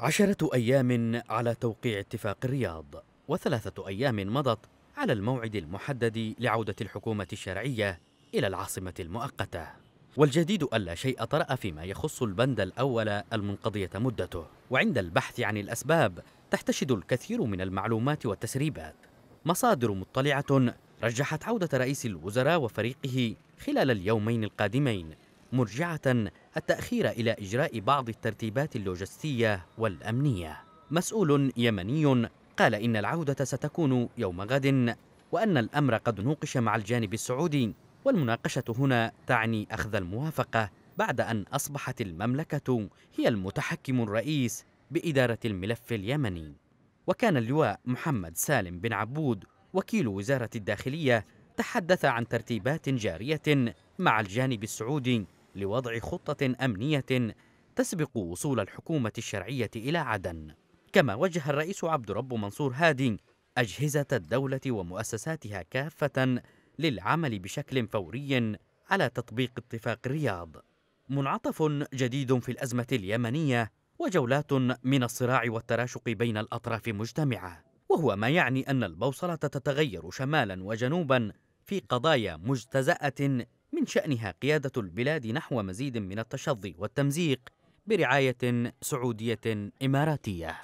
عشرة أيام على توقيع اتفاق الرياض وثلاثة أيام مضت على الموعد المحدد لعودة الحكومة الشرعية إلى العاصمة المؤقتة والجديد ألا شيء طرأ فيما يخص البند الأول المنقضية مدته وعند البحث عن الأسباب تحتشد الكثير من المعلومات والتسريبات مصادر مطلعة رجحت عودة رئيس الوزراء وفريقه خلال اليومين القادمين مرجعة التأخير إلى إجراء بعض الترتيبات اللوجستية والأمنية مسؤول يمني قال إن العودة ستكون يوم غد وأن الأمر قد نوقش مع الجانب السعودي والمناقشة هنا تعني أخذ الموافقة بعد أن أصبحت المملكة هي المتحكم الرئيس بإدارة الملف اليمني وكان اللواء محمد سالم بن عبود وكيل وزارة الداخلية تحدث عن ترتيبات جارية مع الجانب السعودي لوضع خطة أمنية تسبق وصول الحكومة الشرعية إلى عدن كما وجه الرئيس عبد رب منصور هادي أجهزة الدولة ومؤسساتها كافة للعمل بشكل فوري على تطبيق اتفاق الرياض منعطف جديد في الأزمة اليمنية وجولات من الصراع والتراشق بين الأطراف مجتمعة وهو ما يعني أن البوصلة تتغير شمالا وجنوبا في قضايا مجتزأة من شأنها قيادة البلاد نحو مزيد من التشظي والتمزيق برعاية سعودية إماراتية